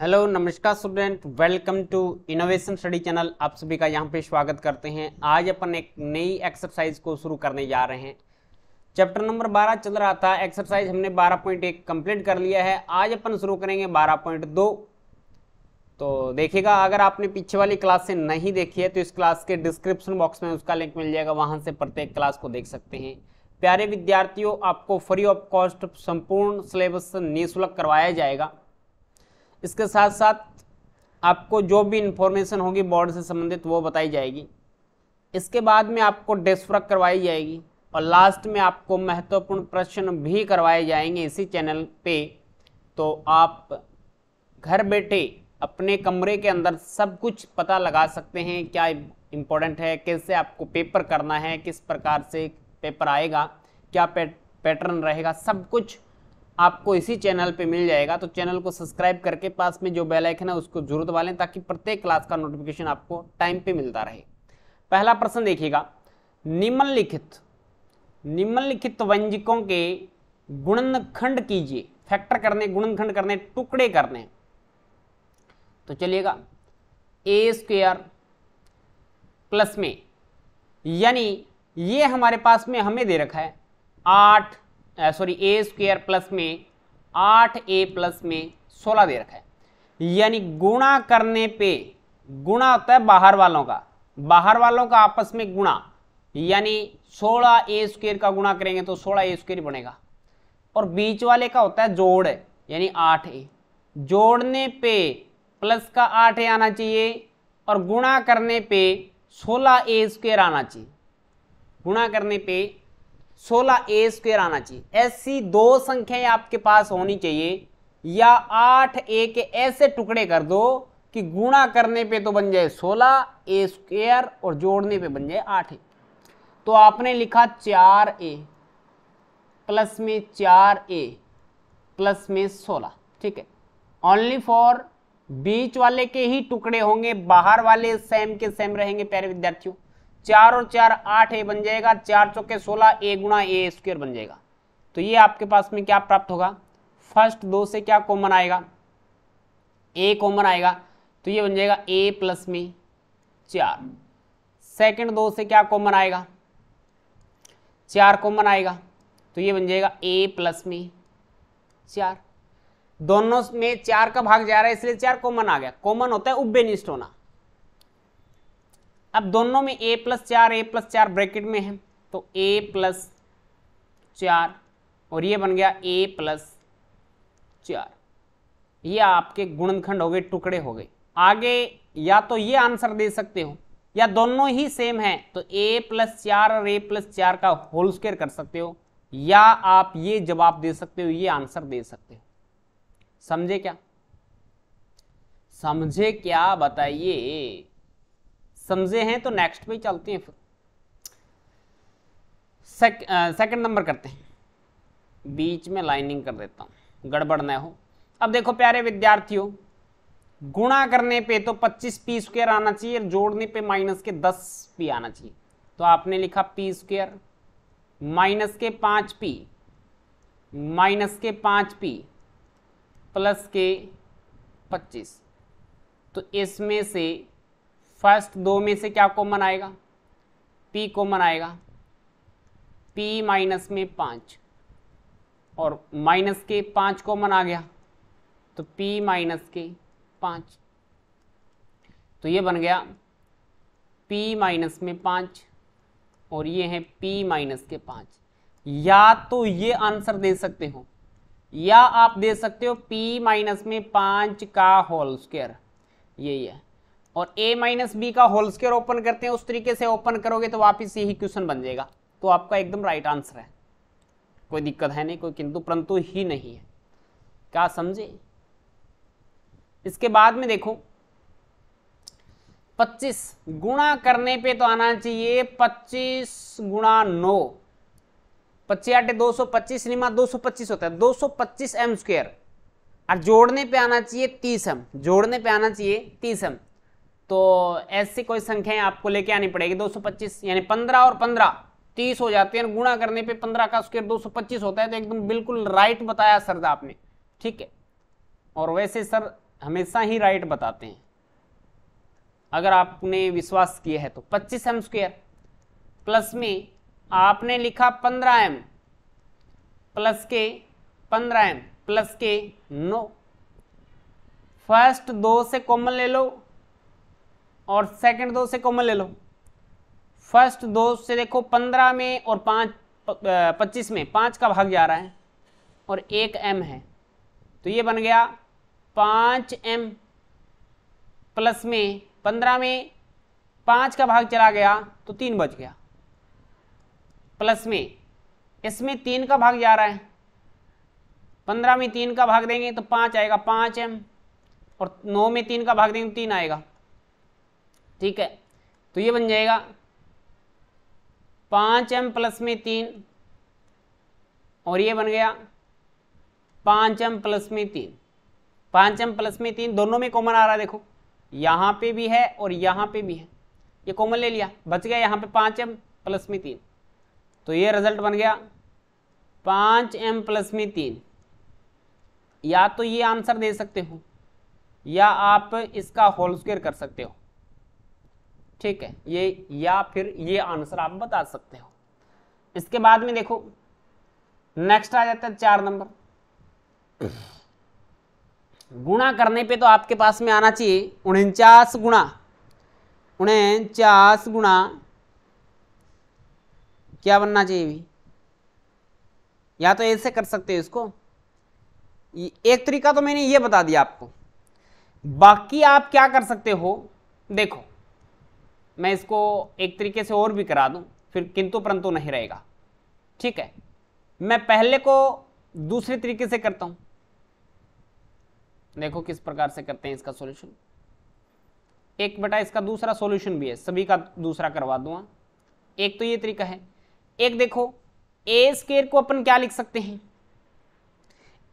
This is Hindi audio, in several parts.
हेलो नमस्कार student welcome to innovation study channel आप सभी का यहाँ पे स्वागत करते हैं आज अपन एक नई एक्सरसाइज को शुरू करने जा रहे हैं चैप्टर नंबर 12 चल रहा था एक्सरसाइज हमने 12.1 कंप्लीट कर लिया है आज अपन शुरू करेंगे 12.2 तो देखिएगा अगर आपने पीछे वाली क्लास से नहीं देखी है तो इस क्लास के डिस्क्रिप्शन बॉक्स में उसका लिंक मिल जाएगा वहाँ से प्रत्येक क्लास को देख सकते हैं प्यारे विद्यार्थियों आपको फ्री ऑफ कॉस्ट संपूर्ण सिलेबस निःशुल्क करवाया जाएगा इसके साथ साथ आपको जो भी इंफॉर्मेशन होगी बोर्ड से संबंधित वो बताई जाएगी इसके बाद में आपको वर्क करवाई जाएगी और लास्ट में आपको महत्वपूर्ण प्रश्न भी करवाए जाएंगे इसी चैनल पे तो आप घर बैठे अपने कमरे के अंदर सब कुछ पता लगा सकते हैं क्या इम्पोर्टेंट है कैसे आपको पेपर करना है किस प्रकार से पेपर आएगा क्या पैटर्न रहेगा सब कुछ आपको इसी चैनल पे मिल जाएगा तो चैनल को सब्सक्राइब करके पास में जो बेल आइकन है उसको जरूर दबा लें ताकि प्रत्येक क्लास का नोटिफिकेशन आपको टाइम पे मिलता रहे पहला प्रश्न देखिएगा निम्नलिखित निम्नलिखित व्यंजकों के गुणनखंड कीजिए फैक्टर करने गुणनखंड करने टुकड़े करने तो चलिएगा ए स्क्वेयर प्लस में यानी ये हमारे पास में हमें दे रखा है आठ सॉरी ए स्क्वेयर प्लस में आठ ए प्लस में सोलह दे रखा है यानी गुणा करने पे गुणा होता है बाहर वालों का बाहर वालों का आपस में गुणा यानी सोलह ए स्क्वेयर का गुणा करेंगे तो सोलह ए स्क्वेयर बनेगा और बीच वाले का होता है जोड़ यानी आठ ए जोड़ने पे प्लस का आठ ए आना चाहिए और गुणा करने पे सोलह ए स्क्वेयर आना चाहिए गुणा करने पे सोलह ए स्क्वेयर आना चाहिए ऐसी दो संख्याएं आपके पास होनी चाहिए या आठ ए के ऐसे टुकड़े कर दो कि गुणा करने पे तो बन जाए सोलह ए स्क्वेयर और जोड़ने पे बन जाए आठ ए तो आपने लिखा चार ए प्लस में चार ए प्लस में सोलह ठीक है ओनली फॉर बीच वाले के ही टुकड़े होंगे बाहर वाले सेम के सेम रहेंगे प्यारे विद्यार्थियों चार और चार आठ ए बन जाएगा चार चौके सोलह ए गुणा ए स्क्वेयर बन जाएगा तो ये आपके पास में क्या प्राप्त होगा फर्स्ट दो से क्या कॉमन आएगा ए कॉमन आएगा तो ये बन जाएगा ए प्लस में चार सेकेंड दो से क्या कॉमन आएगा चार कॉमन आएगा तो ये बन जाएगा ए प्लस में चार दोनों में चार का भाग जा रहा है इसलिए चार कॉमन आ गया कॉमन होता है उभ्यनिष्ठ होना अब दोनों में ए प्लस चार ए प्लस चार ब्रैकेट में है तो ए प्लस चार और ये बन गया ए प्लस चार ये आपके गुणनखंड हो गए टुकड़े हो गए आगे या तो ये आंसर दे सकते हो या दोनों ही सेम है तो ए प्लस चार और ए प्लस चार का होल स्केयर कर सकते हो या आप ये जवाब दे सकते हो ये आंसर दे सकते हो समझे क्या समझे क्या बताइए समझे हैं तो नेक्स्ट पे चलते हैं फिर सेकंड नंबर करते हैं बीच में लाइनिंग कर देता हूं गड़बड़ न हो अब देखो प्यारे विद्यार्थियों गुणा करने पे तो 25 पी स्क्र आना चाहिए और जोड़ने पे माइनस के 10 पी आना चाहिए तो आपने लिखा पी स्क्वेयर माइनस के 5 पी माइनस के 5 पी प्लस के पच्चीस तो इसमें से फर्स्ट दो में से क्या कॉमन आएगा पी कॉमन आएगा पी माइनस में पाँच और माइनस के पाँच कॉमन आ गया तो पी माइनस के पाँच तो ये बन गया पी माइनस में पाँच और ये है पी माइनस के पाँच या तो ये आंसर दे सकते हो या आप दे सकते हो p माइनस में पाँच का होल स्क्वायर यही है और a माइनस बी का होल स्केयर ओपन करते हैं उस तरीके से ओपन करोगे तो वापस यही क्वेश्चन बन जाएगा तो आपका एकदम राइट आंसर है कोई दिक्कत है नहीं कोई किंतु परंतु ही नहीं है क्या समझे इसके बाद में देखो 25 गुणा करने पे तो आना चाहिए 25 गुणा नौ पच्चीस आठ दो सौ पच्चीस निमा दो सौ पच्चीस होता है दो सौ पच्चीस एम स्क्वेयर और जोड़ने पे आना चाहिए तीस एम जोड़ने पे आना चाहिए तीस एम तो ऐसी कोई संख्याएं आपको लेके आनी पड़ेगी 225 यानी 15 और 15 30 हो जाते हैं गुणा करने पे 15 का स्क्वायर 225 होता है तो एकदम बिल्कुल राइट बताया सर आपने ठीक है और वैसे सर हमेशा ही राइट बताते हैं अगर आपने विश्वास किया है तो पच्चीस एम स्क्वेयर प्लस में आपने लिखा पंद्रह एम प्लस के पंद्रह एम प्लस के नो फर्स्ट दो से कॉमन ले लो और सेकंड दो से कॉमन ले लो फर्स्ट दो से देखो पंद्रह में और पाँच पच्चीस में पाँच का भाग जा रहा है और एक एम है तो ये बन गया पाँच एम प्लस में पंद्रह में पाँच का भाग चला गया तो तीन बच गया प्लस में इसमें तीन का भाग जा रहा है पंद्रह में तीन का भाग देंगे तो पाँच आएगा पाँच एम और नौ में तीन का भाग देंगे तो तीन आएगा ठीक है तो ये बन जाएगा पांच एम प्लस में तीन और ये बन गया पांच एम प्लस में तीन पांच एम प्लस में तीन दोनों में कॉमन आ रहा है देखो यहां पे भी है और यहां पे भी है ये कॉमन ले लिया बच गया यहां पे पांच एम प्लस में तीन तो ये रिजल्ट बन गया पांच एम प्लस में तीन या तो ये आंसर दे सकते हो या आप इसका होल स्क्वेयर कर सकते हो ठीक है ये या फिर ये आंसर आप बता सकते हो इसके बाद में देखो नेक्स्ट आ जाता है चार नंबर गुणा करने पे तो आपके पास में आना चाहिए उनचास गुणा उनचास गुणा क्या बनना चाहिए भी या तो ऐसे कर सकते हो इसको एक तरीका तो मैंने ये बता दिया आपको बाकी आप क्या कर सकते हो देखो मैं इसको एक तरीके से और भी करा दूं फिर किंतु परंतु नहीं रहेगा ठीक है मैं पहले को दूसरे तरीके से करता हूं देखो किस प्रकार से करते हैं इसका सॉल्यूशन एक बेटा इसका दूसरा सॉल्यूशन भी है सभी का दूसरा करवा दूंगा हाँ। एक तो ये तरीका है एक देखो ए स्केयर को अपन क्या लिख सकते हैं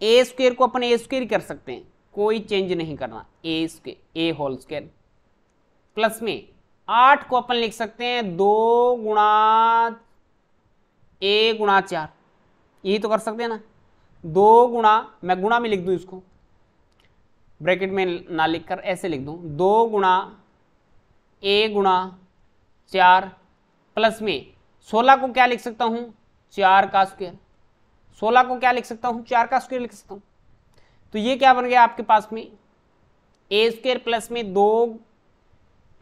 ए स्क्वेयर को अपन ए स्क्वेयर कर सकते हैं कोई चेंज नहीं करना ए स्क्र ए होल स्क्वेयर प्लस में आठ को अपन लिख सकते हैं दो गुणा ए गुणा चार यही तो कर सकते हैं ना दो गुणा मैं गुणा में लिख दूं इसको ब्रैकेट में ना लिखकर ऐसे लिख दूं दो गुणा ए गुणा चार प्लस में सोलह को क्या लिख सकता हूं चार का स्क्वेयर सोलह को क्या लिख सकता हूं चार का स्क्वेयर लिख सकता हूं तो ये क्या बन गया आपके पास में ए स्क्वेयर प्लस में दो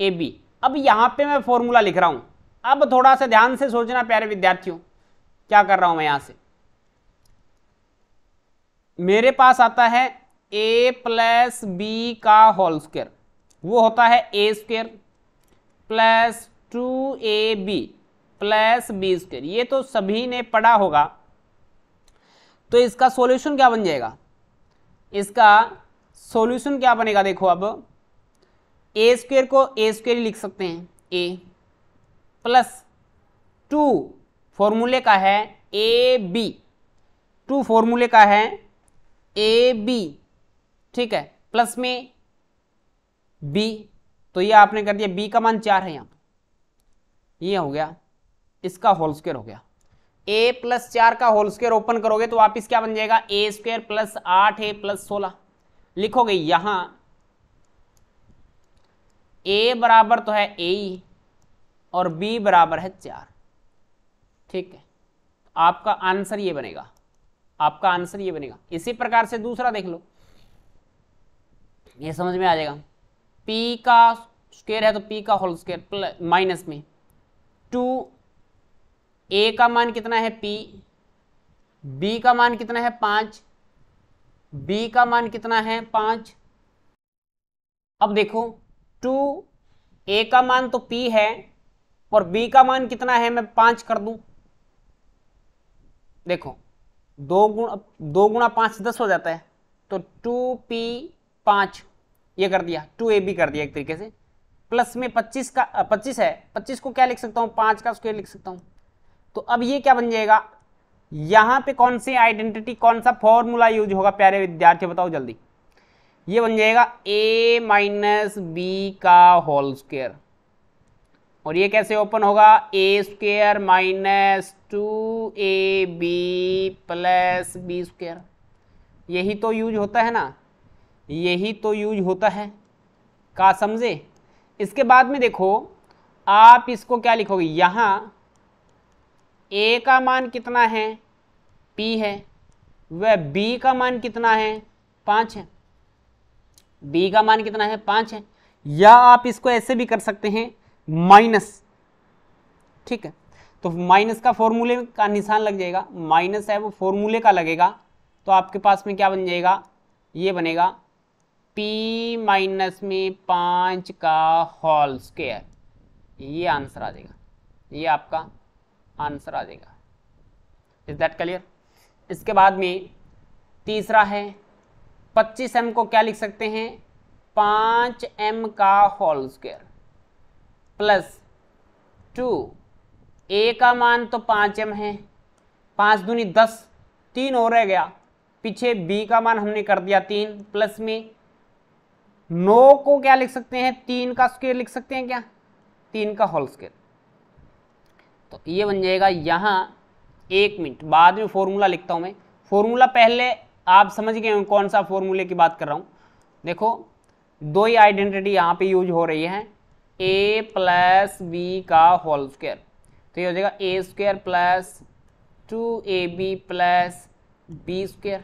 ए बी अब यहां पे मैं फॉर्मूला लिख रहा हूं अब थोड़ा सा ध्यान से सोचना प्यारे विद्यार्थियों क्या कर रहा हूं मैं यहां से मेरे पास आता है ए प्लस बी का होल स्क्वेयर वो होता है A square plus two A B plus B square ये तो सभी ने पढ़ा होगा तो इसका सॉल्यूशन क्या बन जाएगा इसका सॉल्यूशन क्या बनेगा देखो अब ए स्क्वेयर को ए स्क्वेयर लिख सकते हैं ए प्लस टू फॉर्मूले का है ए बी टू फॉर्मूले का है ए बी ठीक है प्लस में बी तो ये आपने कर दिया बी का मान चार है यहाँ पर ये हो गया इसका होल स्क्वेयर हो गया ए प्लस चार का होल स्क्वेयर ओपन करोगे तो वापिस क्या बन जाएगा ए स्क्वेयर प्लस आठ ए प्लस सोलह लिखोगे यहाँ ए बराबर तो है ए e और बी बराबर है चार ठीक है आपका आंसर ये बनेगा आपका आंसर ये बनेगा इसी प्रकार से दूसरा देख लो ये समझ में आ जाएगा पी का स्क्वेयर है तो पी का होल स्क्वेयर प्लस माइनस में टू ए का मान कितना है पी बी का मान कितना है पांच बी का मान कितना है पांच अब देखो टू ए का मान तो पी है और बी का मान कितना है मैं पांच कर दूं देखो दो गुण दो गुणा पांच दस हो जाता है तो टू पी पांच ये कर दिया टू ए बी कर दिया एक तरीके से प्लस में पच्चीस का पच्चीस है पच्चीस को क्या लिख सकता हूं पांच का स्क्वायर लिख सकता हूं तो अब ये क्या बन जाएगा यहां पे कौन सी आइडेंटिटी कौन सा फॉर्मूला यूज होगा प्यारे विद्यार्थी बताओ जल्दी ये बन जाएगा a माइनस बी का होल स्क्वेयर और ये कैसे ओपन होगा A square minus two A B plus B square यही तो यूज होता है ना यही तो यूज होता है का समझे इसके बाद में देखो आप इसको क्या लिखोगे यहाँ ए का मान कितना है पी है वह बी का मान कितना है पाँच है बी का मान कितना है पांच है या आप इसको ऐसे भी कर सकते हैं माइनस ठीक है तो माइनस का फॉर्मूले का निशान लग जाएगा माइनस है वो फॉर्मूले का लगेगा तो आपके पास में क्या बन जाएगा ये बनेगा पी माइनस में पांच का होल स्क्वेयर ये आंसर आ जाएगा ये आपका आंसर आ जाएगा इज दैट क्लियर इसके बाद में तीसरा है पच्चीस एम को क्या लिख सकते हैं पांच एम का whole square plus two A का मान तो पांच एम है पांच दूनी दस तीन और रह गया पीछे बी का मान हमने कर दिया तीन प्लस में नौ को क्या लिख सकते हैं तीन का स्क्वेयर लिख सकते हैं क्या तीन का होल स्क्वेयर तो ये बन जाएगा यहां एक मिनट बाद में फॉर्मूला लिखता हूं मैं फॉर्मूला पहले आप समझ गए कौन सा फॉर्मूले की बात कर रहा हूं देखो दो ही आइडेंटिटी यहां पे यूज हो रही है ए प्लस बी का होल स्क्वायर तो ये हो जाएगा A square plus two A B plus B square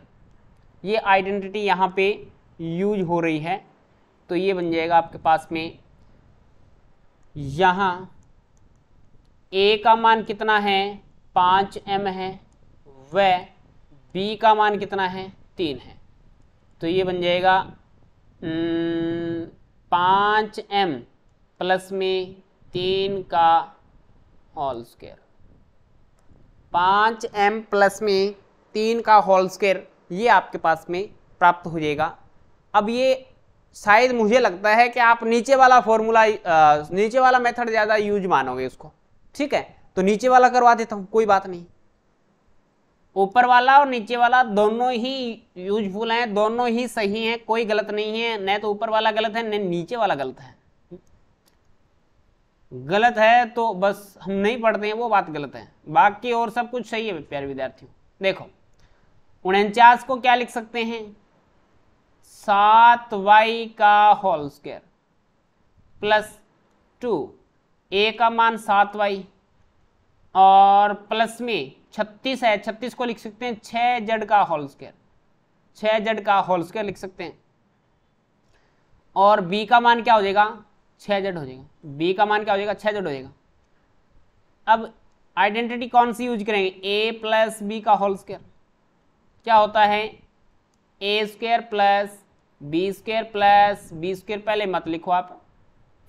ये आइडेंटिटी यहां पे यूज हो रही है तो ये बन जाएगा आपके पास में यहां ए का मान कितना है पांच एम है वह P का मान कितना है तीन है तो ये बन जाएगा पाँच एम प्लस में तीन का होल स्केयर पाँच एम प्लस में तीन का होल स्केयर ये आपके पास में प्राप्त हो जाएगा अब ये शायद मुझे लगता है कि आप नीचे वाला फॉर्मूला नीचे वाला मेथड ज़्यादा यूज मानोगे उसको ठीक है तो नीचे वाला करवा देता हूँ कोई बात नहीं ऊपर वाला और नीचे वाला दोनों ही यूजफुल हैं दोनों ही सही हैं कोई गलत नहीं है न तो ऊपर वाला गलत है न नीचे वाला गलत है गलत है तो बस हम नहीं पढ़ते हैं वो बात गलत है बाकी और सब कुछ सही है प्यारे विद्यार्थियों देखो उनचास को क्या लिख सकते हैं सात वाई का whole square plus two A का मान सात वाई और प्लस में छत्तीस है छत्तीस को लिख सकते हैं छह जड का होल स्केयर छह जड का होल स्केयर लिख सकते हैं और बी का मान क्या हो जाएगा छह जड हो जाएगा बी का मान क्या हो जाएगा छह जड हो जाएगा अब आइडेंटिटी कौन सी यूज करेंगे ए प्लस बी का होल स्केयर क्या होता है A square plus B square plus B square पहले मत लिखो आप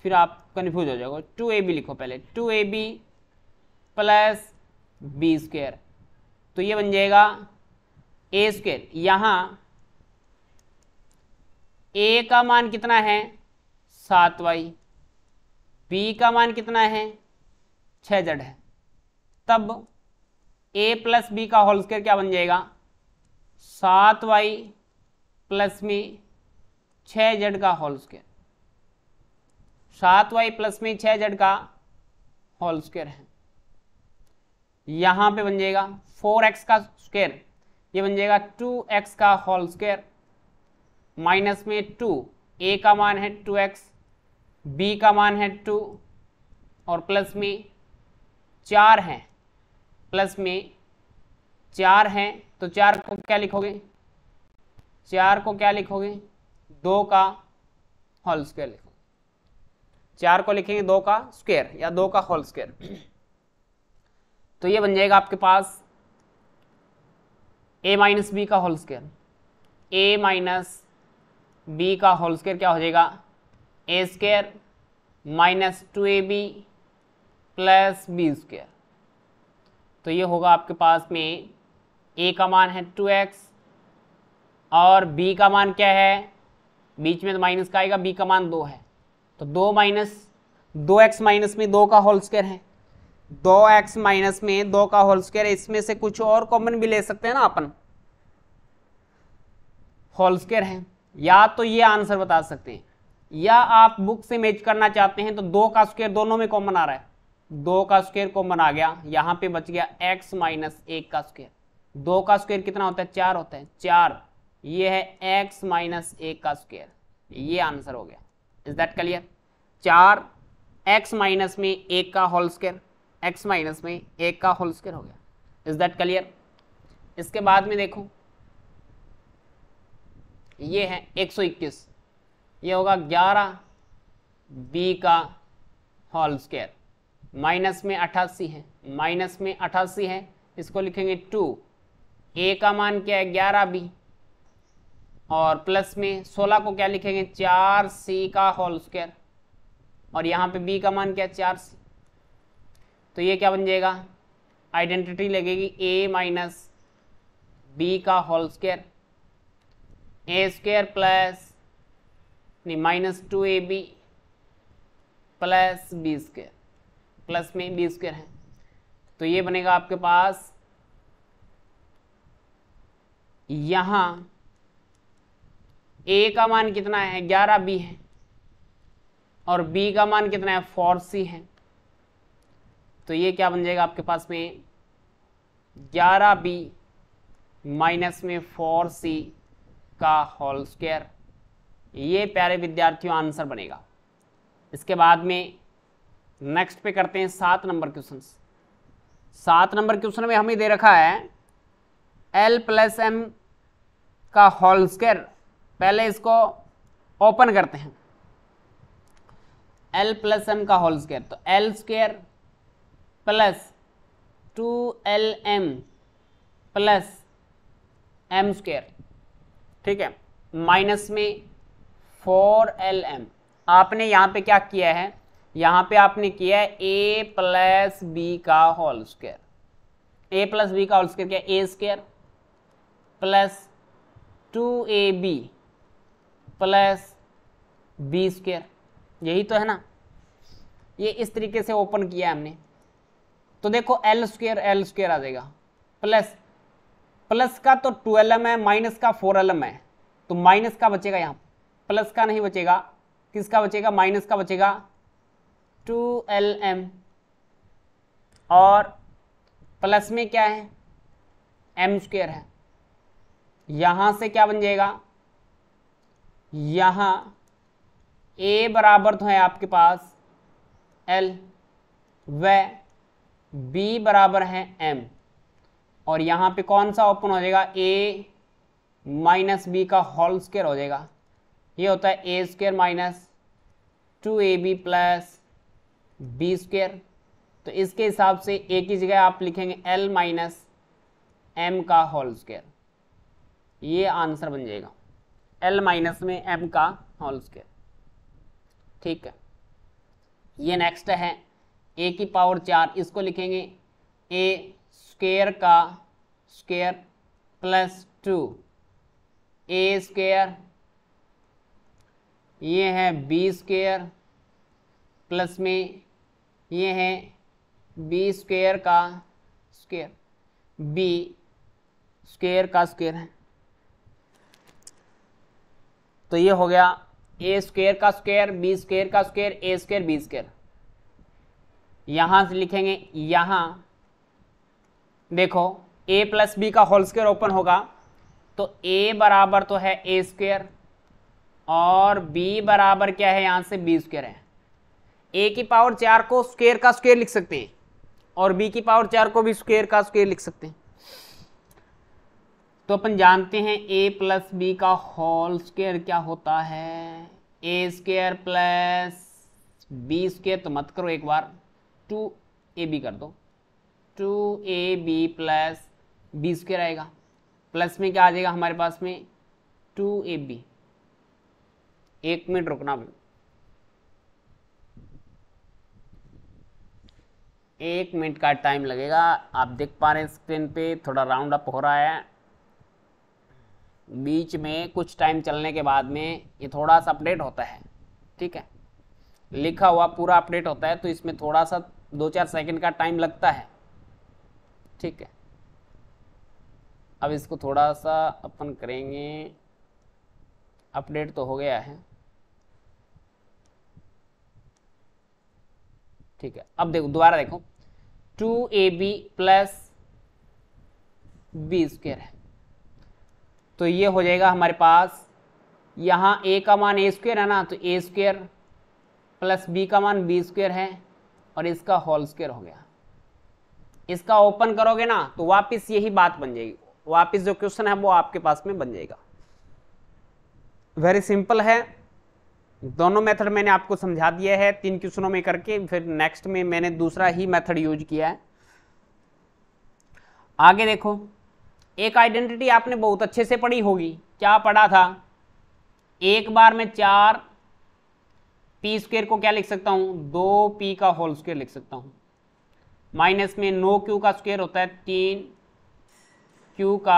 फिर आप कन्फ्यूज हो जाओगे टू ए बी लिखो पहले two A B plus B square तो ये बन जाएगा ए स्क्वेयर यहाँ ए का मान कितना है सात वाई बी का मान कितना है छ जड है तब ए प्लस बी का होल स्क्वेयर क्या बन जाएगा सात वाई प्लस में छः जड का होल स्क्वेयर सात वाई प्लस में छः जड का होल स्क्वेयर है यहाँ पे बन जाएगा फोर एक्स का स्क्वेयर ये बन जाएगा टू एक्स का होल स्क्वेयर माइनस में टू ए का मान है टू एक्स बी का मान है टू और प्लस में चार है प्लस में चार हैं तो चार को क्या लिखोगे चार को क्या लिखोगे दो का होल स्क्वेयर लिखोगे चार को लिखेंगे दो का स्क्वेयर या दो का होल स्क्वेयर तो ये बन जाएगा आपके पास ए माइनस बी का whole square A minus B का होल स्केयर क्या हो जाएगा A square minus two A B plus B square तो ये होगा आपके पास में ए का मान है टू एक्स और बी का मान क्या है बीच में तो माइनस का आएगा बी का मान दो है तो दो माइनस दो एक्स माइनस में दो का होल स्केयर है दो एक्स माइनस में दो का होल स्क्वायर इसमें से कुछ और कॉमन भी ले सकते हैं ना अपन होल स्क्वायर है या तो ये आंसर बता सकते हैं या आप बुक से मैच करना चाहते हैं तो दो का स्क्वायर दोनों में कॉमन आ रहा है दो का स्क्वायर कॉमन आ गया यहां पे बच गया एक्स माइनस एक का स्क्वायर दो का स्क्वायर कितना होता है चार होता है चार ये है एक्स माइनस एक का स्क्वायर ये आंसर हो गया इज दैट क्लियर चार एक्स माइनस में एक का होल स्क्वायर एक्स माइनस में एक का होल स्क्वायर हो गया इज दैट क्लियर इसके बाद में देखो ये है 121 ये होगा 11 बी का होल स्क्वायर माइनस में अठासी है माइनस में अठासी है इसको लिखेंगे टू ए का मान क्या है ग्यारह बी और प्लस में सोलह को क्या लिखेंगे चार सी का होल स्क्वायर और यहाँ पे बी का मान क्या है चार सी तो ये क्या बन जाएगा आइडेंटिटी लगेगी ए माइनस बी का whole square A square plus नहीं minus two A B plus B square plus में बी स्क्वेयर है तो ये बनेगा आपके पास यहां ए का मान कितना है ग्यारह बी है और बी का मान कितना है फोर सी है तो ये क्या बन जाएगा आपके पास में ग्यारह बी माइनस में फोर सी का होल स्क्वायर ये प्यारे विद्यार्थियों आंसर बनेगा इसके बाद में नेक्स्ट पे करते हैं सात नंबर क्वेश्चन सात नंबर क्वेश्चन में हमें दे रखा है एल प्लस एम का होल स्क्वायर पहले इसको ओपन करते हैं एल प्लस एम का होल स्क्वायर तो L square plus two L M plus M square ठीक है माइनस में फोर एल एम आपने यहाँ पे क्या किया है यहाँ पे आपने किया है ए प्लस बी का whole square A plus B का होल स्क्वायर क्या A square plus two A B plus B square यही तो है ना ये इस तरीके से ओपन किया है हमने तो देखो एल स्क्र एल स्क्र आ जाएगा प्लस प्लस का तो टू एल एम है माइनस का फोर एल एम है तो माइनस का बचेगा यहां प्लस का नहीं बचेगा किसका बचेगा माइनस का बचेगा टू एल एम और प्लस में क्या है एम स्क्र है यहां से क्या बन जाएगा यहां ए बराबर तो है आपके पास एल व बी बराबर है एम और यहाँ पे कौन सा ओपन हो जाएगा ए माइनस बी का होल स्केयर हो जाएगा ये होता है A square minus two A B plus B square तो इसके हिसाब से एक की जगह आप लिखेंगे एल माइनस एम का होल स्क्वेयर ये आंसर बन जाएगा एल माइनस में एम का होल स्केयर ठीक है ये नेक्स्ट है ए की पावर चार इसको लिखेंगे ए स्क्र का square plus two A square ये है बी स्क्र प्लस में ये है बी स्क्र का स्क्वेयर बी स्क्र का स्क्वेयर है तो ये हो गया ए स्क्वेयर का स्क्वेयर बी स्क्वेयर का square A square B square यहां से लिखेंगे यहां देखो ए प्लस बी का होल स्क्वेयर ओपन होगा तो ए बराबर तो है ए स्क्वेयर और बी बराबर क्या है यहां से बी स्क्वेयर है ए की पावर चार को स्क्वेयर का स्क्वेयर लिख सकते हैं और बी की पावर चार को भी स्क्वेयर का स्क्वेयर लिख सकते हैं तो अपन जानते हैं ए प्लस बी का होल स्क्वेयर क्या होता है A square plus B square तो मत करो एक बार टू ए बी कर दो two A B plus B square आएगा प्लस में क्या आ जाएगा हमारे पास में टू ए बी एक मिनट रुकना भी एक मिनट का टाइम लगेगा आप देख पा रहे हैं स्क्रीन पे थोड़ा राउंड अप हो रहा है बीच में कुछ टाइम चलने के बाद में ये थोड़ा सा अपडेट होता है ठीक है लिखा हुआ पूरा अपडेट होता है तो इसमें थोड़ा सा दो चार सेकंड का टाइम लगता है ठीक है अब इसको थोड़ा सा अपन करेंगे अपडेट तो हो गया है ठीक है अब देखो दोबारा देखो two A B plus B square है तो ये हो जाएगा हमारे पास यहाँ ए का मान ए स्क्वेयर है ना तो ए स्क्वेयर प्लस बी का मान बी स्क्वेयर है और इसका होल स्क्वायर हो गया इसका ओपन करोगे ना तो वापस यही बात बन जाएगी वापस जो क्वेश्चन है वो आपके पास में बन जाएगा वेरी सिंपल है दोनों मेथड मैंने आपको समझा दिया है तीन क्वेश्चनों में करके फिर नेक्स्ट में मैंने दूसरा ही मेथड यूज किया है आगे देखो एक आइडेंटिटी आपने बहुत अच्छे से पढ़ी होगी क्या पढ़ा था एक बार में चार पी स्क्वेयर को क्या लिख सकता हूं दो पी का होल स्क्वेयर लिख सकता हूं माइनस में नो क्यू का स्क्वेयर होता है तीन क्यू का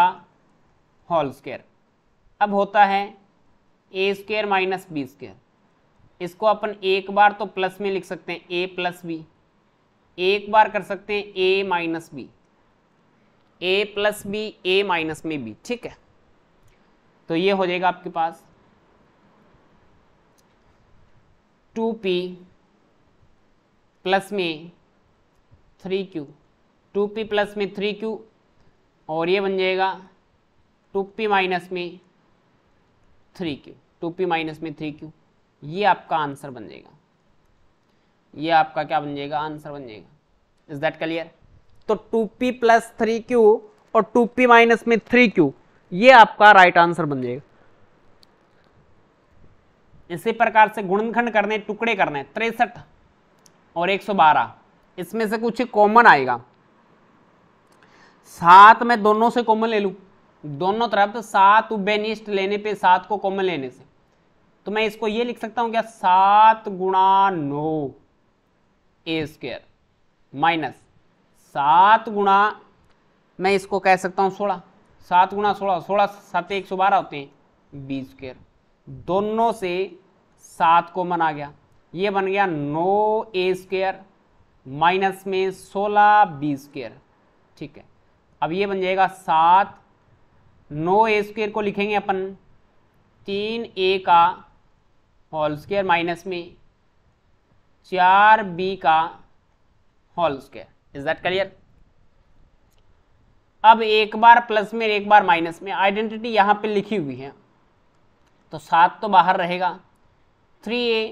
होल स्क्वेयर अब होता है A square minus B square इसको अपन एक बार तो प्लस में लिख सकते हैं ए प्लस बी एक बार कर सकते हैं A minus B A plus B A minus में बी ठीक है तो ये हो जाएगा आपके पास टू पी प्लस में three Q two P plus में थ्री क्यू और ये बन जाएगा टू पी माइनस में three Q two P minus में थ्री क्यू ये आपका आंसर बन जाएगा ये आपका क्या बन जाएगा आंसर बन जाएगा इज दैट क्लियर तो two P plus three Q और टू पी माइनस में थ्री क्यू ये आपका राइट आंसर बन जाएगा इसी प्रकार से गुणनखंड करने टुकड़े करने तिरसठ और 112 इसमें से कुछ कॉमन आएगा सात में दोनों से कॉमन ले लू दोनों तरफ तो सात उबेनिष्ट लेने पे सात को कॉमन लेने से तो मैं इसको ये लिख सकता हूं क्या सात गुणा नौ ए स्क्वेयर माइनस सात गुणा मैं इसको कह सकता हूँ सोलह सात गुणा सोलह सोलह सात एक सौ बारह होते हैं बी स्क्वेयर दोनों से सात कॉमन आ गया ये बन गया नौ ए स्क्वेयर माइनस में सोलह बी स्क्वेयर ठीक है अब ये बन जाएगा सात नौ ए स्क्वेयर को लिखेंगे अपन तीन ए का होल स्क्वेयर माइनस में चार बी का whole square is that clear अब एक बार प्लस में एक बार माइनस में आइडेंटिटी यहां पे लिखी हुई है तो सात तो बाहर रहेगा three A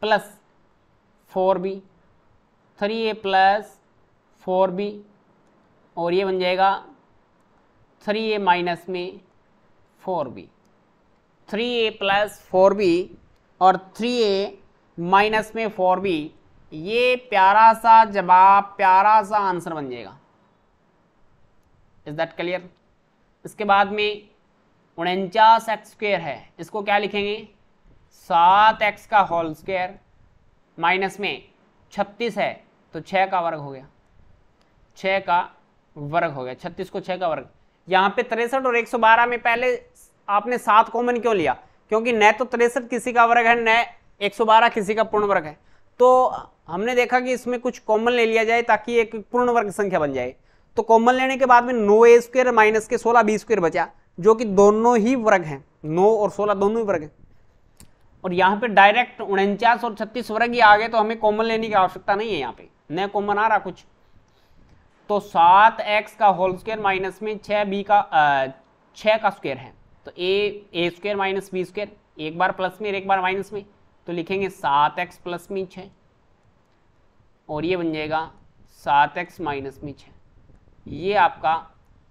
plus four B three A plus four B और ये बन जाएगा थ्री ए माइनस में four B three A plus four B और थ्री ए माइनस में फोर बी ये प्यारा सा जवाब प्यारा सा आंसर बन जाएगा इज दैट क्लियर इसके बाद में उनचास एक्स स्क्र है इसको क्या लिखेंगे सात एक्स का होल स्क्र माइनस में छत्तीस है तो छः का वर्ग हो गया छः का वर्ग हो गया छत्तीस को छः का वर्ग यहाँ पे तिरसठ और एक सौ बारह में पहले आपने सात कॉमन क्यों लिया क्योंकि न तो तिरसठ किसी का वर्ग है न एक सौ बारह किसी का पूर्ण वर्ग है तो हमने देखा कि इसमें कुछ कॉमन ले लिया जाए ताकि एक पूर्ण वर्ग संख्या बन जाए तो कॉमन लेने के बाद में नो ए स्क्वेयर माइनस के सोलह बी स्क्वेयर बचा जो कि दोनों ही वर्ग हैं नौ और सोलह दोनों ही वर्ग हैं और यहाँ पे डायरेक्ट उनचास और छत्तीस वर्ग ही आ गए तो हमें कॉमन लेने की आवश्यकता नहीं है यहाँ पे न कॉमन आ रहा कुछ तो सात एक्स का होल स्क्वायर माइनस में छः बी का छः का स्क्वेयर है तो A A square minus B square एक बार प्लस में एक बार माइनस में तो लिखेंगे सात एक्स प्लस में छः और ये बन जाएगा सात एक्स माइनस में छः ये आपका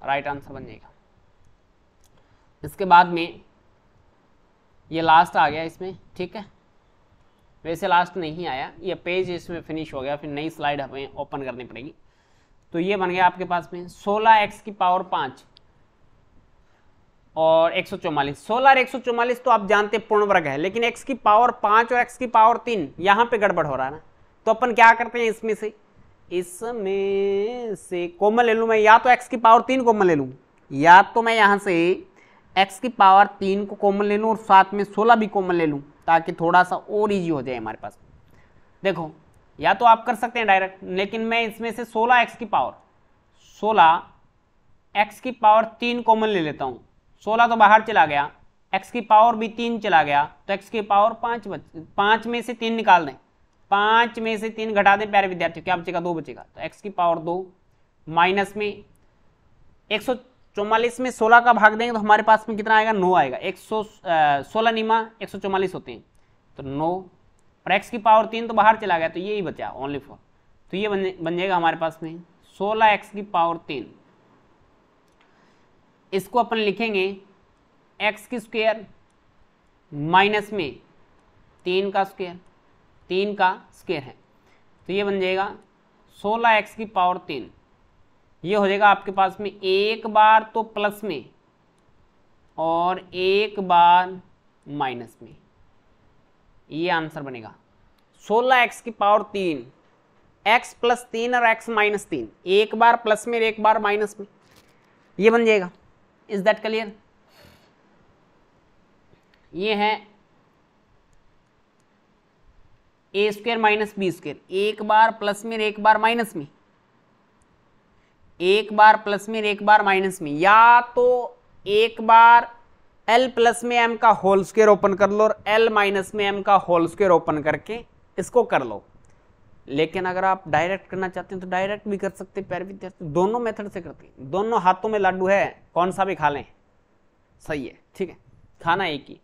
राइट आंसर बन जाएगा इसके बाद में ये लास्ट आ गया इसमें ठीक है वैसे लास्ट नहीं आया ये पेज इसमें फिनिश हो गया फिर नई स्लाइड हमें ओपन करनी पड़ेगी तो ये बन गया आपके पास में सोलह एक्स की पावर पाँच और एक सौ चौवालीस सोलह और एक सौ चौवालीस तो आप जानते पूर्ण वर्ग है लेकिन एक्स की पावर पाँच और एक्स की पावर तीन यहाँ पे गड़बड़ हो रहा है ना तो अपन क्या करते हैं इसमें से इसमें से कोमल ले लूँ मैं या तो एक्स की पावर तीन कोमल ले लूँ या तो मैं यहाँ से एक्स की पावर तीन को कॉमन ले लूँ और साथ में सोलह भी कॉमन ले लूँ ताकि थोड़ा सा और ईजी हो जाए हमारे पास देखो या तो आप कर सकते हैं डायरेक्ट लेकिन मैं इसमें से सोलह एक्स की पावर सोलह एक्स की पावर तीन कॉमन ले लेता हूँ सोलह तो बाहर चला गया एक्स की पावर भी तीन चला गया तो एक्स की पावर पाँच बच पाँच में से तीन निकाल दें पाँच में से तीन घटा दें प्यारे विद्यार्थियों क्या बचेगा दो बचेगा तो एक्स की पावर दो माइनस में एक सौ चौवालीस में सोलह का भाग देंगे तो हमारे पास में कितना आएगा नो आएगा एक सौ सोलह नीमा एक सौ चौवालीस होते हैं तो नो और एक्स की पावर तीन तो बाहर चला गया तो ये ही बचा ओनली फोर तो ये बन बन जाएगा हमारे पास में सोलह एक्स की पावर तीन इसको अपन लिखेंगे एक्स की स्क्वेयर माइनस में तीन का स्क्वेयर तीन का स्क्वेयर है तो ये बन जाएगा सोलह एक्स की पावर तीन ये हो जाएगा आपके पास में एक बार तो प्लस में और एक बार माइनस में ये आंसर बनेगा सोलह एक्स की पावर तीन एक्स प्लस तीन और एक्स माइनस तीन एक बार प्लस में एक बार माइनस में ये बन जाएगा इज दैट क्लियर ये है A square minus B square एक बार प्लस में एक बार माइनस में एक बार प्लस में एक बार माइनस में या तो एक बार एल प्लस में एम का होल स्क्वेयर ओपन कर लो और एल माइनस में एम का होल स्क्वेयर ओपन करके इसको कर लो लेकिन अगर आप डायरेक्ट करना चाहते हैं तो डायरेक्ट भी कर सकते हैं पैरवी तो दोनों मेथड से करते हैं दोनों हाथों में लाडू है कौन सा भी खा लें सही है ठीक है खाना एक ही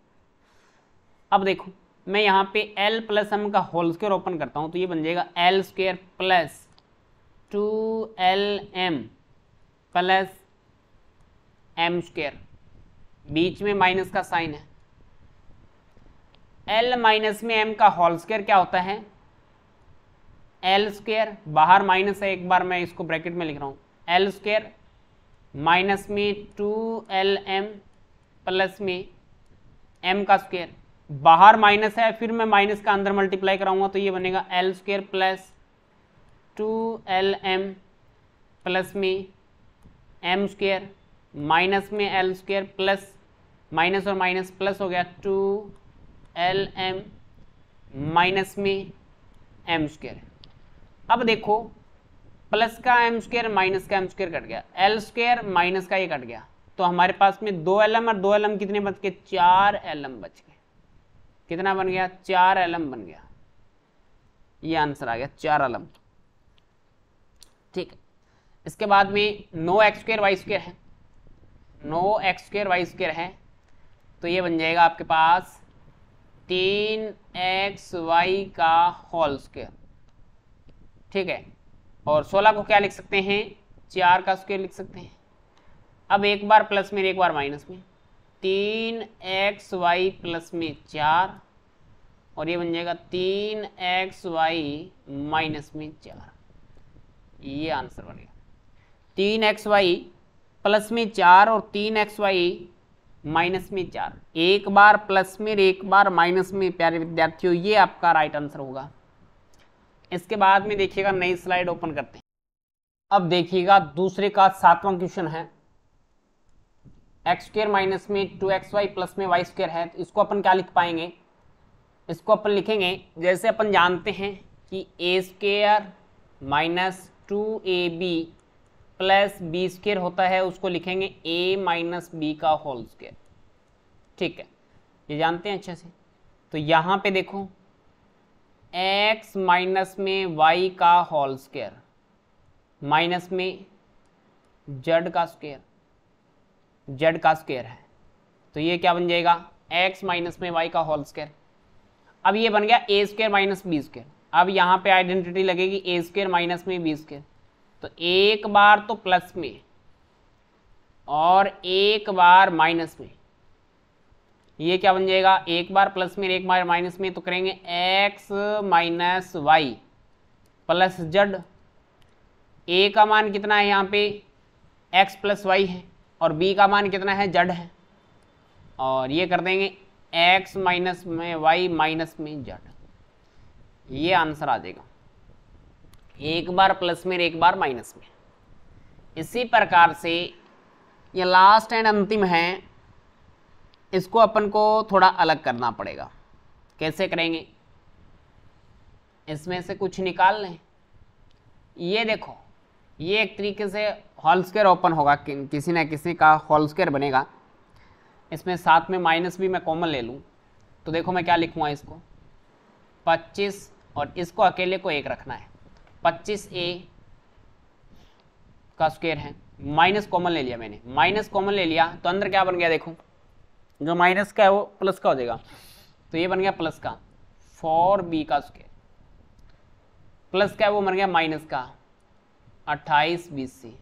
अब देखो मैं यहाँ पे एल प्लस एम का होल स्क्वेयर ओपन करता हूँ तो ये बन जाएगा L square plus two L M plus M square बीच में माइनस का साइन है एल माइनस में एम का होल स्क्र क्या होता है एल स्क्र बाहर माइनस है एक बार मैं इसको ब्रैकेट में लिख रहा हूं एल स्क्र माइनस में टू एल एम प्लस में एम का स्क्र बाहर माइनस है फिर मैं माइनस का अंदर मल्टीप्लाई कराऊंगा तो ये बनेगा L square plus two L M plus में एम स्क्वेयर माइनस में एल स्क्वेयर प्लस माइनस और माइनस प्लस हो गया टू एल एम माइनस में एम स्क्वेयर अब देखो प्लस का एम स्क्र माइनस का एम स्क्र कट गया एल स्क्र माइनस का ये कट गया तो हमारे पास में दो एल एम और दो एल कितने बच गए चार एल बच गए कितना बन गया चार एल एम बन गया ये आंसर आ गया चार एल ठीक है इसके बाद में no X square Y square है no X square Y square है तो ये बन जाएगा आपके पास तीन एक्स वाई का होल स्क्र ठीक है और सोलह को क्या लिख सकते हैं चार का स्क्र लिख सकते हैं अब एक बार प्लस में एक बार माइनस में तीन एक्स वाई प्लस में चार और ये बन जाएगा तीन एक्स वाई माइनस में चार ये आंसर बन गया तीन एक्स वाई प्लस में चार और तीन एक्स वाई माइनस में चार एक बार प्लस में एक बार माइनस में प्यारे विद्यार्थियों ये आपका राइट आंसर होगा इसके बाद में देखिएगा नई स्लाइड ओपन करते हैं अब देखिएगा दूसरे का सातवां क्वेश्चन है एक्स स्क्र माइनस में टू एक्स वाई प्लस में वाई स्क्र है तो इसको अपन क्या लिख पाएंगे इसको अपन लिखेंगे जैसे अपन जानते हैं कि A square minus two A B plus B square होता है उसको लिखेंगे ए माइनस बी का होल स्केयर ठीक है ये जानते हैं अच्छे से तो यहाँ पे देखो x माइनस में y का होल स्केयर माइनस में z का स्केयर z का स्केयर है तो ये क्या बन जाएगा x माइनस में y का होल स्केयर अब ये बन गया A square minus B square अब यहाँ पे आइडेंटिटी लगेगी ए स्क्र माइनस में बी स्क्र तो एक बार तो प्लस में और एक बार माइनस में ये क्या बन जाएगा एक बार प्लस में एक बार माइनस में तो करेंगे एक्स माइनस वाई प्लस जड ए का मान कितना है यहाँ पे एक्स प्लस वाई है और बी का मान कितना है जड है और ये कर देंगे एक्स माइनस में वाई माइनस में जड ये आंसर आ जाएगा एक बार प्लस में एक बार माइनस में इसी प्रकार से ये लास्ट एंड अंतिम है इसको अपन को थोड़ा अलग करना पड़ेगा कैसे करेंगे इसमें से कुछ निकाल लें ये देखो ये एक तरीके से हॉल स्केयर ओपन होगा कि, किसी ना किसी का हॉल स्केयर बनेगा इसमें साथ में माइनस भी मैं कॉमन ले लूँ तो देखो मैं क्या लिखूँगा इसको पच्चीस और इसको अकेले को एक रखना है पच्चीस ए का स्क्वेयर है माइनस कॉमन ले लिया मैंने माइनस कॉमन ले लिया तो अंदर क्या बन गया देखो जो माइनस का है वो प्लस का हो जाएगा तो ये बन गया प्लस का फोर बी का स्क्वेयर प्लस का है वो बन गया माइनस का अट्ठाईस बी सी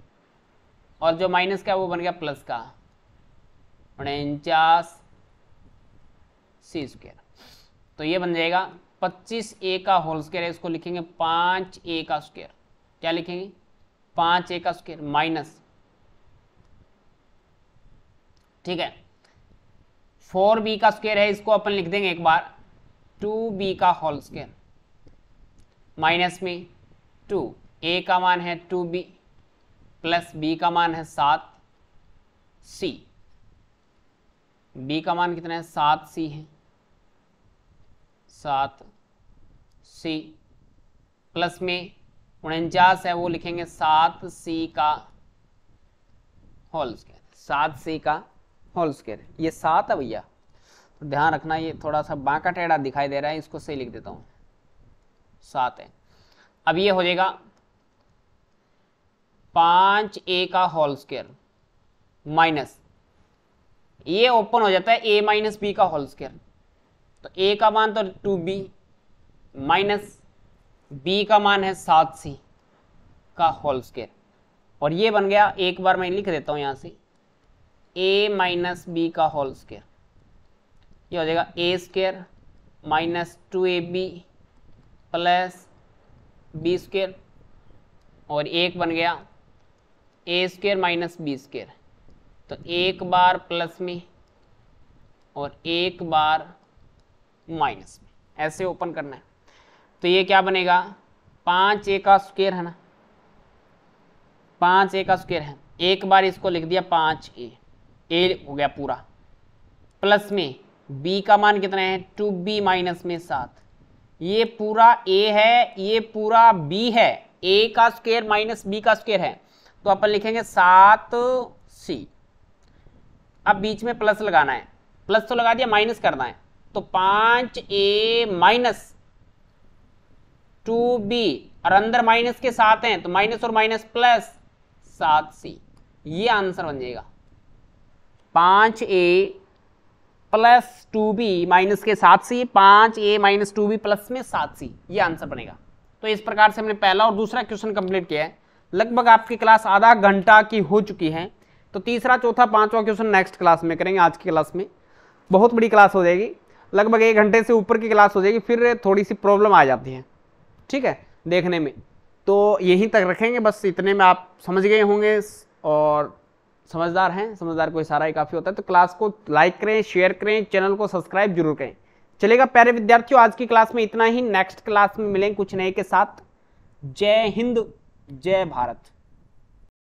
और जो माइनस का है वो बन गया प्लस का उनचास सी स्क्वेयर तो ये बन जाएगा पच्चीस ए का होल स्केयर है इसको लिखेंगे पांच ए का स्क्वेयर क्या लिखेंगे पांच ए का स्क्वेयर माइनस ठीक है फोर बी का स्क्वेयर है इसको अपन लिख देंगे एक बार टू बी का होल स्केयर माइनस में टू ए का मान है टू बी प्लस बी का मान है सात सी बी का मान कितना है सात सी है सात सी प्लस में उनचास है वो लिखेंगे सात सी का होल स्केयर सात सी का होल स्केयर ये सात है भैया तो ध्यान रखना ये थोड़ा सा बांका टेढ़ा दिखाई दे रहा है इसको सही लिख देता हूँ सात है अब ये हो जाएगा पांच ए का होल स्केयर माइनस ये ओपन हो जाता है ए माइनस बी का होल स्केयर तो ए का मान तो टू बी माइनस बी का मान है सात सी का होल स्केयर और ये बन गया एक बार मैं लिख देता हूँ यहाँ से ए माइनस बी का होल स्केयर ये हो जाएगा A square minus two A B plus B square और एक बन गया A square minus B square तो एक बार प्लस में और एक बार माइनस में ऐसे ओपन करना है तो ये क्या बनेगा पाँच ए का स्क्वेयर है ना पाँच ए का स्क्वेयर है एक बार इसको लिख दिया पाँच ए ए हो गया पूरा प्लस में बी का मान कितना है टू बी माइनस में सात ये पूरा ए है ये पूरा बी है ए का स्क्वेयर माइनस बी का स्क्वेयर है तो अपन लिखेंगे सात सी अब बीच में प्लस लगाना है प्लस तो लगा दिया माइनस करना है तो पाँच ए माइनस टू बी और अंदर माइनस के साथ हैं तो माइनस और माइनस प्लस सात सी ये आंसर बन जाएगा पांच A plus two B minus के सात सी पांच A minus two B plus में सात सी ये आंसर बनेगा तो इस प्रकार से हमने पहला और दूसरा क्वेश्चन कंप्लीट किया है लगभग आपकी क्लास आधा घंटा की हो चुकी है तो तीसरा चौथा पांचवा क्वेश्चन नेक्स्ट क्लास में करेंगे आज की क्लास में बहुत बड़ी क्लास हो जाएगी लगभग एक घंटे से ऊपर की क्लास हो जाएगी फिर थोड़ी सी प्रॉब्लम आ जाती है ठीक है देखने में तो यहीं तक रखेंगे बस इतने में आप समझ गए होंगे और समझदार हैं समझदार को इशारा ही काफ़ी होता है तो क्लास को लाइक करें शेयर करें चैनल को सब्सक्राइब जरूर करें चलेगा प्यारे विद्यार्थियों आज की क्लास में इतना ही नेक्स्ट क्लास में मिलें कुछ नए के साथ जय हिंद जय भारत